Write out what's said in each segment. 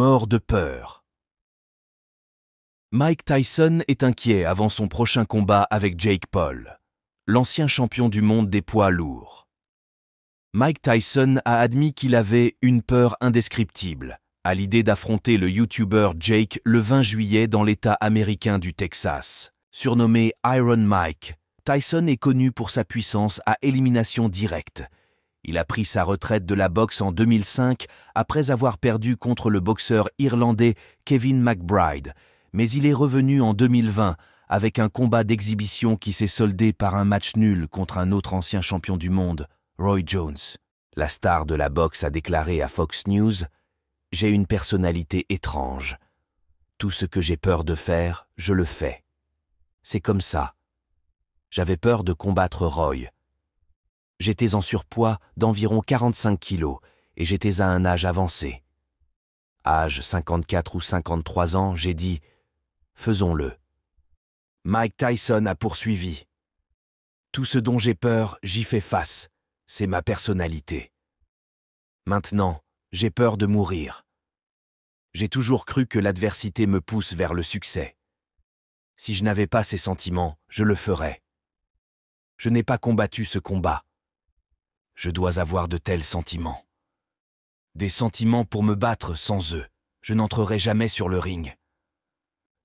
mort de peur. Mike Tyson est inquiet avant son prochain combat avec Jake Paul, l'ancien champion du monde des poids lourds. Mike Tyson a admis qu'il avait une peur indescriptible à l'idée d'affronter le YouTuber Jake le 20 juillet dans l'État américain du Texas. Surnommé Iron Mike, Tyson est connu pour sa puissance à élimination directe il a pris sa retraite de la boxe en 2005 après avoir perdu contre le boxeur irlandais Kevin McBride, mais il est revenu en 2020 avec un combat d'exhibition qui s'est soldé par un match nul contre un autre ancien champion du monde, Roy Jones. La star de la boxe a déclaré à Fox News J'ai une personnalité étrange. Tout ce que j'ai peur de faire, je le fais. C'est comme ça. J'avais peur de combattre Roy j'étais en surpoids d'environ 45 kilos et j'étais à un âge avancé. Âge 54 ou 53 ans, j'ai dit Faisons-le. Mike Tyson a poursuivi. Tout ce dont j'ai peur, j'y fais face. C'est ma personnalité. Maintenant, j'ai peur de mourir. J'ai toujours cru que l'adversité me pousse vers le succès. Si je n'avais pas ces sentiments, je le ferais. Je n'ai pas combattu ce combat, je dois avoir de tels sentiments. Des sentiments pour me battre sans eux, je n'entrerai jamais sur le ring.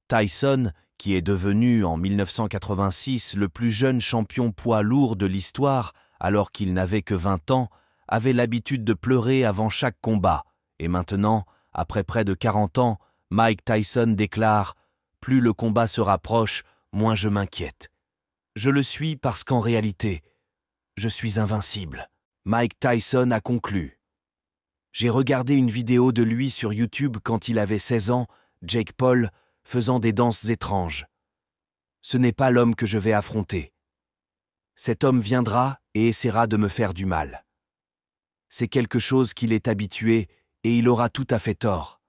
Tyson, qui est devenu en 1986 le plus jeune champion poids lourd de l'histoire alors qu'il n'avait que 20 ans, avait l'habitude de pleurer avant chaque combat, et maintenant, après près de 40 ans, Mike Tyson déclare Plus le combat se rapproche, moins je m'inquiète. Je le suis parce qu'en réalité, je suis invincible. Mike Tyson a conclu. J'ai regardé une vidéo de lui sur YouTube quand il avait 16 ans, Jake Paul, faisant des danses étranges. Ce n'est pas l'homme que je vais affronter. Cet homme viendra et essaiera de me faire du mal. C'est quelque chose qu'il est habitué et il aura tout à fait tort.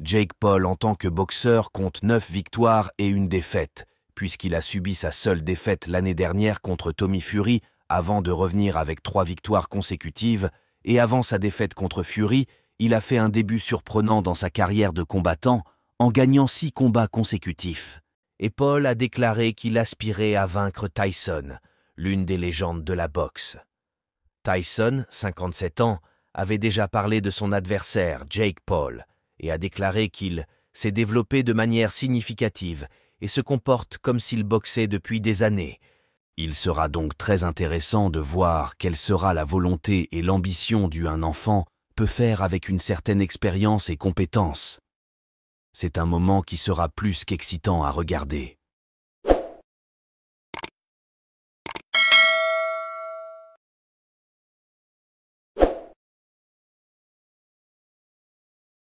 Jake Paul en tant que boxeur compte 9 victoires et une défaite, puisqu'il a subi sa seule défaite l'année dernière contre Tommy Fury avant de revenir avec trois victoires consécutives et avant sa défaite contre Fury, il a fait un début surprenant dans sa carrière de combattant en gagnant six combats consécutifs. Et Paul a déclaré qu'il aspirait à vaincre Tyson, l'une des légendes de la boxe. Tyson, 57 ans, avait déjà parlé de son adversaire, Jake Paul, et a déclaré qu'il s'est développé de manière significative et se comporte comme s'il boxait depuis des années, il sera donc très intéressant de voir quelle sera la volonté et l'ambition un enfant peut faire avec une certaine expérience et compétence. C'est un moment qui sera plus qu'excitant à regarder.